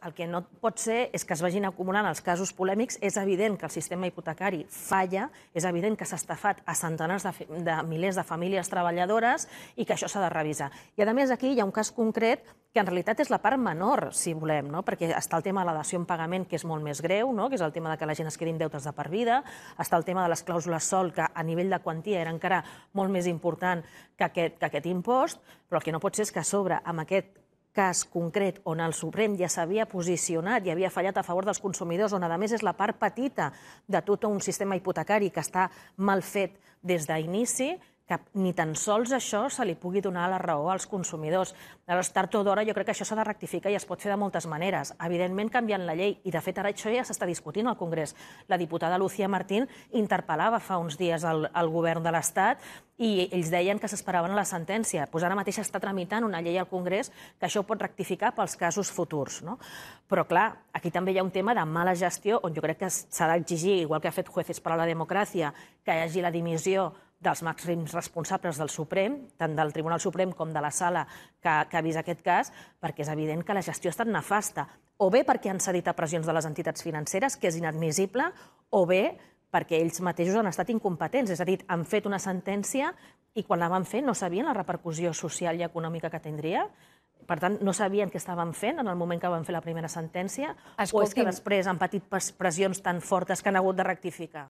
El que no pot ser és que es vagin acumulant els casos polèmics. És evident que el sistema hipotecari falla, és evident que s'ha estafat a centenars de, de milers de famílies treballadores i que això s'ha de revisar. I, a més, aquí hi ha un cas concret que en realitat és la part menor, si volem, no? perquè està el tema de l'adhesió en pagament, que és molt més greu, no? que és el tema de que la gent es quedi en deutes de per vida, està el tema de les clàusules sol, que a nivell de quantia era encara molt més important que aquest, que aquest impost, però el que no pot ser és que a sobre, amb aquest cas concret on el Suprem ja s'havia posicionat i havia fallat a favor dels consumidors, on a més és la part petita de tot un sistema hipotecari que està mal fet des d'inici, que ni tan sols això se li pugui donar la raó als consumidors. Aleshores, tard o d'hora, jo crec que això s'ha de rectificar i es pot fer de moltes maneres. Evidentment, canviant la llei, i de fet ara això ja s'està discutint al Congrés. La diputada Lucía Martín interpel·lava fa uns dies el, el govern de l'Estat i ells deien que s'esperaven a la sentència. Pues doncs ara mateix està tramitant una llei al Congrés que això pot rectificar pels casos futurs. No? Però, clar, aquí també hi ha un tema de mala gestió on jo crec que s'ha d'exigir, igual que ha fet Jueces per a la Democràcia, que hi hagi la dimissió dels màxims responsables del Suprem, tant del Tribunal Suprem com de la sala que, que ha vist aquest cas, perquè és evident que la gestió ha estat nefasta, o bé perquè han cedit a pressions de les entitats financeres, que és inadmissible, o bé perquè ells mateixos han estat incompetents, és a dir, han fet una sentència i quan la van fer no sabien la repercussió social i econòmica que tindria, per tant, no sabien què estaven fent en el moment que van fer la primera sentència, Escolti'm... o és que després han patit pressions tan fortes que han hagut de rectificar?